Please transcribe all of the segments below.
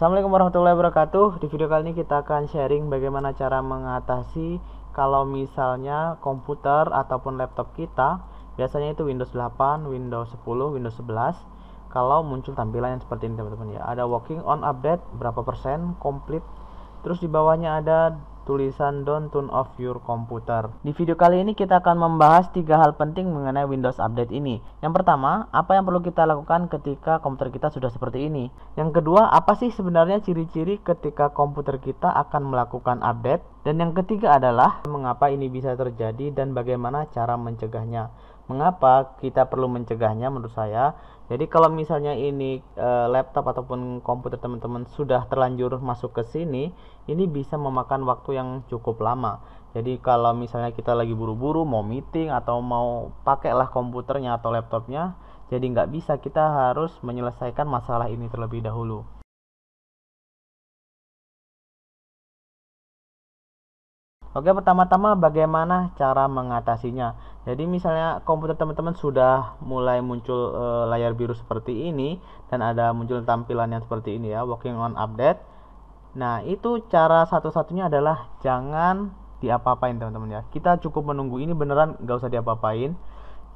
Assalamualaikum warahmatullahi wabarakatuh. Di video kali ini kita akan sharing bagaimana cara mengatasi kalau misalnya komputer ataupun laptop kita biasanya itu Windows 8, Windows 10, Windows 11 kalau muncul tampilan yang seperti ini teman-teman ya. Ada working on update berapa persen, complete. Terus di bawahnya ada tulisan Don't Turn Off Your Computer. Di video kali ini kita akan membahas tiga hal penting mengenai Windows Update ini. Yang pertama, apa yang perlu kita lakukan ketika komputer kita sudah seperti ini? Yang kedua, apa sih sebenarnya ciri-ciri ketika komputer kita akan melakukan update? Dan yang ketiga adalah mengapa ini bisa terjadi dan bagaimana cara mencegahnya. Mengapa kita perlu mencegahnya menurut saya? Jadi kalau misalnya ini e, laptop ataupun komputer teman-teman sudah terlanjur masuk ke sini, ini bisa memakan waktu yang cukup lama. Jadi kalau misalnya kita lagi buru-buru mau meeting atau mau pakailah komputernya atau laptopnya, jadi nggak bisa kita harus menyelesaikan masalah ini terlebih dahulu. Oke, pertama-tama bagaimana cara mengatasinya? Jadi misalnya komputer teman-teman sudah mulai muncul e, layar biru seperti ini dan ada muncul tampilan yang seperti ini ya, working on update. Nah, itu cara satu-satunya adalah jangan diapa-apain teman-teman ya. Kita cukup menunggu ini beneran nggak usah diapa-apain.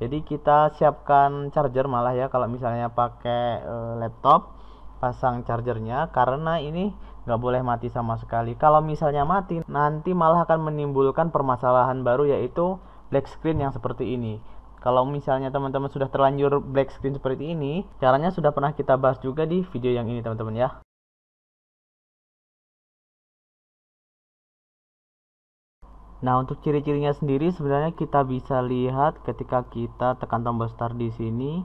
Jadi kita siapkan charger malah ya kalau misalnya pakai e, laptop pasang chargernya karena ini nggak boleh mati sama sekali. Kalau misalnya mati nanti malah akan menimbulkan permasalahan baru yaitu black screen yang seperti ini kalau misalnya teman-teman sudah terlanjur black screen seperti ini, caranya sudah pernah kita bahas juga di video yang ini teman-teman ya. Nah, untuk ciri-cirinya sendiri sebenarnya kita bisa lihat ketika kita tekan tombol start di sini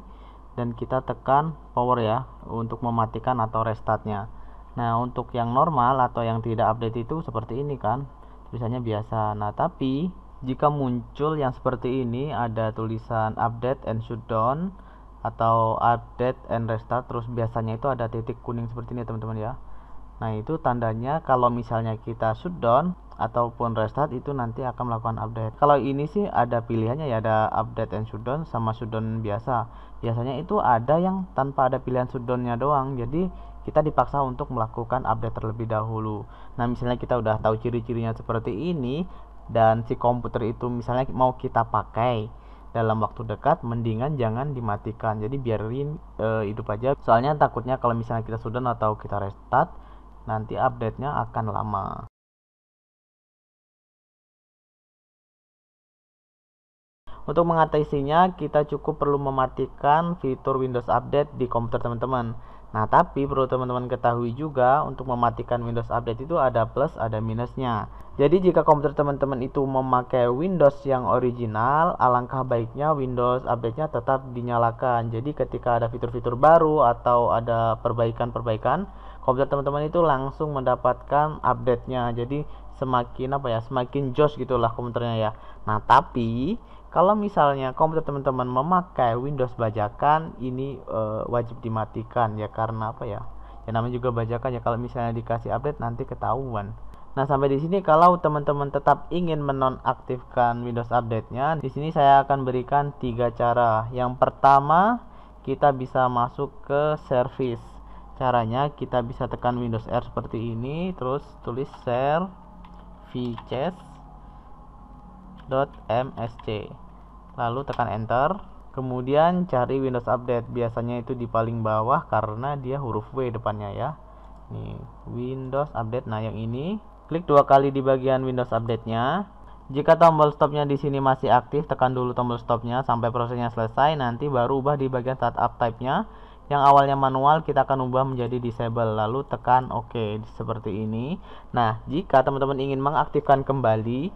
dan kita tekan power ya untuk mematikan atau restartnya. Nah, untuk yang normal atau yang tidak update itu seperti ini kan, tulisannya biasa. Nah, tapi jika muncul yang seperti ini, ada tulisan update and shutdown atau update and restart, terus biasanya itu ada titik kuning seperti ini teman-teman ya. Nah itu tandanya kalau misalnya kita shutdown ataupun restart itu nanti akan melakukan update. Kalau ini sih ada pilihannya ya ada update and shutdown sama shutdown biasa. Biasanya itu ada yang tanpa ada pilihan shutdownnya doang. Jadi kita dipaksa untuk melakukan update terlebih dahulu. Nah, misalnya kita udah tahu ciri-cirinya seperti ini, dan si komputer itu misalnya mau kita pakai dalam waktu dekat mendingan jangan dimatikan jadi biarin e, hidup aja soalnya takutnya kalau misalnya kita sudah atau kita restart nanti update-nya akan lama Untuk mengatasinya, kita cukup perlu mematikan fitur Windows Update di komputer teman-teman. Nah, tapi perlu teman-teman ketahui juga untuk mematikan Windows Update itu ada plus, ada minusnya. Jadi jika komputer teman-teman itu memakai Windows yang original, alangkah baiknya Windows Update-nya tetap dinyalakan. Jadi ketika ada fitur-fitur baru atau ada perbaikan-perbaikan, komputer teman-teman itu langsung mendapatkan update-nya. Jadi semakin apa ya, semakin jos gitulah komputernya ya. Nah, tapi kalau misalnya komputer teman-teman memakai Windows bajakan ini e, wajib dimatikan ya karena apa ya ya namanya juga bajakan ya kalau misalnya dikasih update nanti ketahuan Nah, sampai di sini kalau teman-teman tetap ingin menonaktifkan Windows Update-nya, di sini saya akan berikan tiga cara. Yang pertama, kita bisa masuk ke service. Caranya kita bisa tekan Windows R seperti ini, terus tulis share features .msc lalu tekan enter kemudian cari Windows Update biasanya itu di paling bawah karena dia huruf W depannya ya nih Windows Update nah yang ini klik dua kali di bagian Windows Update nya jika tombol stopnya di sini masih aktif tekan dulu tombol stopnya sampai prosesnya selesai nanti baru ubah di bagian startup type nya yang awalnya manual kita akan ubah menjadi disable lalu tekan OK seperti ini nah jika teman-teman ingin mengaktifkan kembali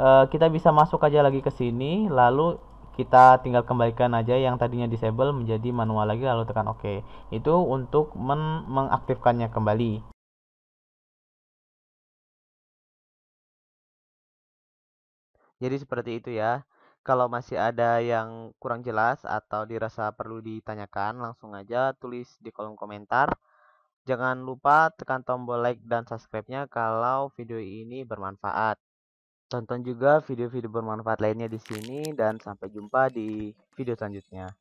Eh, kita bisa masuk aja lagi ke sini lalu kita tinggal kembalikan aja yang tadinya disable menjadi manual lagi lalu tekan OK. Itu untuk men mengaktifkannya kembali. Jadi seperti itu ya. Kalau masih ada yang kurang jelas atau dirasa perlu ditanyakan, langsung aja tulis di kolom komentar. Jangan lupa tekan tombol like dan subscribe-nya kalau video ini bermanfaat. Tonton juga video-video bermanfaat lainnya di sini dan sampai jumpa di video selanjutnya.